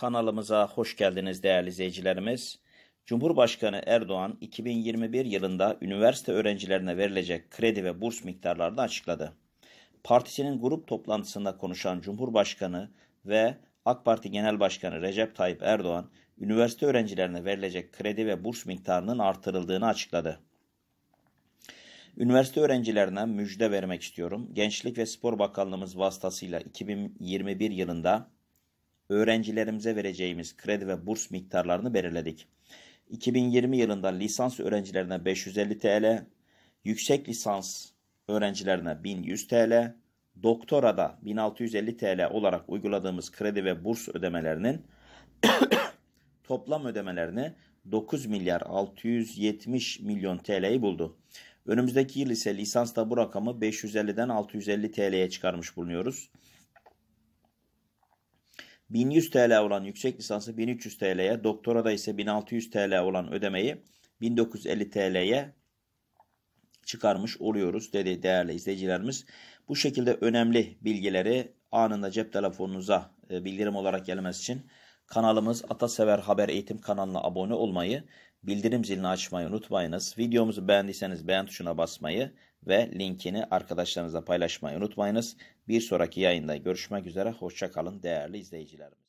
Kanalımıza hoş geldiniz değerli izleyicilerimiz. Cumhurbaşkanı Erdoğan 2021 yılında üniversite öğrencilerine verilecek kredi ve burs miktarlarını açıkladı. Partisinin grup toplantısında konuşan Cumhurbaşkanı ve AK Parti Genel Başkanı Recep Tayyip Erdoğan, üniversite öğrencilerine verilecek kredi ve burs miktarının artırıldığını açıkladı. Üniversite öğrencilerine müjde vermek istiyorum. Gençlik ve Spor Bakanlığımız vasıtasıyla 2021 yılında öğrencilerimize vereceğimiz kredi ve burs miktarlarını belirledik. 2020 yılında lisans öğrencilerine 550 TL, yüksek lisans öğrencilerine 1100 TL, doktora da 1650 TL olarak uyguladığımız kredi ve burs ödemelerinin toplam ödemelerini 9 milyar 670 milyon TL'yi buldu. Önümüzdeki yıl ise lisansta bu rakamı 550'den 650 TL'ye çıkarmış bulunuyoruz. 1100 TL olan yüksek lisansı 1300 TL'ye, doktora da ise 1600 TL olan ödemeyi 1950 TL'ye çıkarmış oluyoruz dedi değerli izleyicilerimiz. Bu şekilde önemli bilgileri anında cep telefonunuza e, bildirim olarak gelmesi için kanalımız Atasever Haber Eğitim kanalına abone olmayı bildirim zilini açmayı unutmayınız. Videomuzu beğendiyseniz beğen tuşuna basmayı ve linkini arkadaşlarınızla paylaşmayı unutmayınız. Bir sonraki yayında görüşmek üzere. Hoşçakalın değerli izleyicilerimiz.